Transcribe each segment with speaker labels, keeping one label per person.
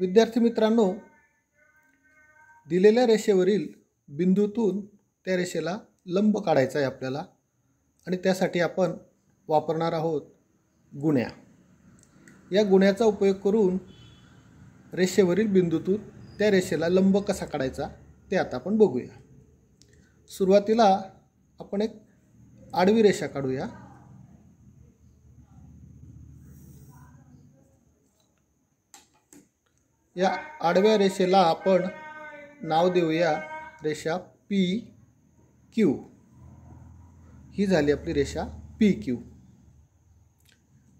Speaker 1: विद्यार्थी मित्रांनो दिलेल्या रेषेवरील बिंदूतून त्या रेषेला लंब काढायचा आहे आपल्याला आणि त्यासाठी आपण वापरणार आहोत गुण्या या गुण्याचा उपयोग करून रेषेवरील बिंदूतून त्या रेषेला लंब कसा काढायचा ते आता आपण बघूया सुरुवातीला आपण एक आडवी रेषा काढूया या आडव्या रेषेला आपण नाव देऊया रेषा पी क्यू ही झाली आपली रेषा पी क्यू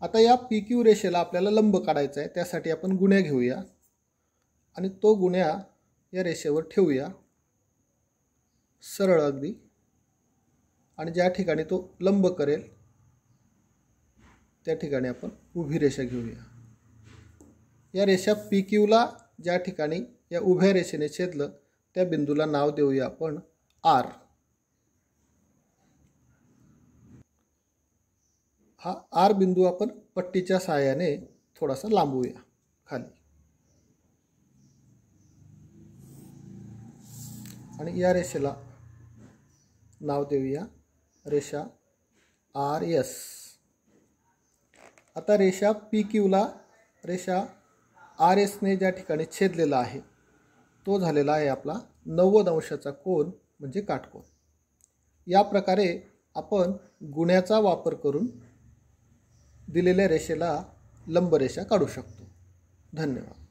Speaker 1: आता या पी क्यू रेषेला आपल्याला लंब काढायचा आहे त्यासाठी आपण गुण्या घेऊया आणि तो गुण्या या रेषेवर ठेवूया सरळ अगदी आणि ज्या ठिकाणी तो लंब करेल त्या ठिकाणी आपण उभी रेषा घेऊया या रेषा पी क्यूला ज्या ठिकाणी या उभ्या रेषेने छेदलं त्या बिंदूला नाव देऊया आपण आर हा आर बिंदू आपण पट्टीच्या सहाय्याने थोडासा लांबूया खाली आणि या रेषेला नाव देऊया रेषा आर एस आता रेषा पी क्यूला रेषा आर एसने ज्या ठिकाणी छेदलेला आहे तो झालेला आहे आपला नव्वद अंशाचा कोन म्हणजे काटकोन या प्रकारे आपण गुण्याचा वापर करून दिलेल्या रेषेला लंबरेषा काढू शकतो धन्यवाद